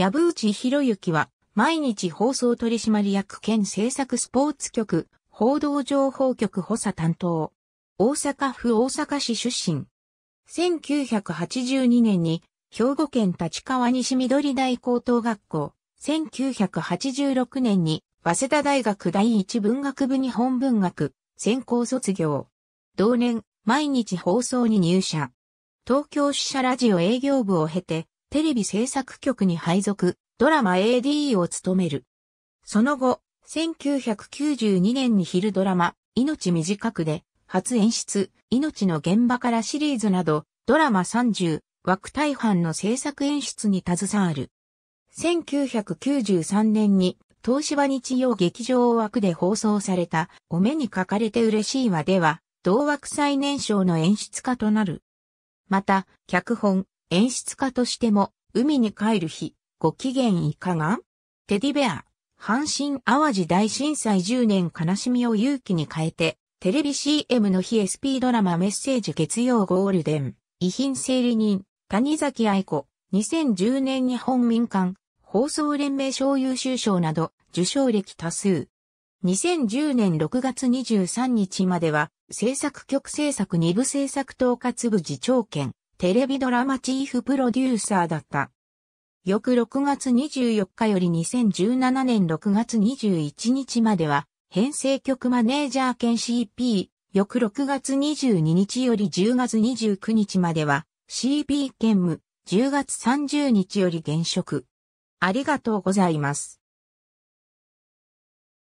矢部内博之は、毎日放送取締役兼制作スポーツ局、報道情報局補佐担当。大阪府大阪市出身。1982年に、兵庫県立川西緑大高等学校。1986年に、早稲田大学第一文学部日本文学、専攻卒業。同年、毎日放送に入社。東京支社ラジオ営業部を経て、テレビ制作局に配属、ドラマ AD を務める。その後、1992年に昼ドラマ、命短くで、初演出、命の現場からシリーズなど、ドラマ30、枠大半の制作演出に携わる。1993年に、東芝日曜劇場枠で放送された、お目に書かかれて嬉しいわでは、同枠最年少の演出家となる。また、脚本、演出家としても、海に帰る日、ご機嫌いかがテディベア、阪神淡路大震災10年悲しみを勇気に変えて、テレビ CM の非 SP ドラマメッセージ月曜ゴールデン、遺品整理人、谷崎愛子、2010年日本民間、放送連盟賞優秀賞など、受賞歴多数。2010年6月23日までは、制作局制作2部制作統括部次長権。テレビドラマチーフプロデューサーだった。翌6月24日より2017年6月21日までは、編成局マネージャー兼 CP、翌6月22日より10月29日までは、CP 兼務、10月30日より現職。ありがとうございます。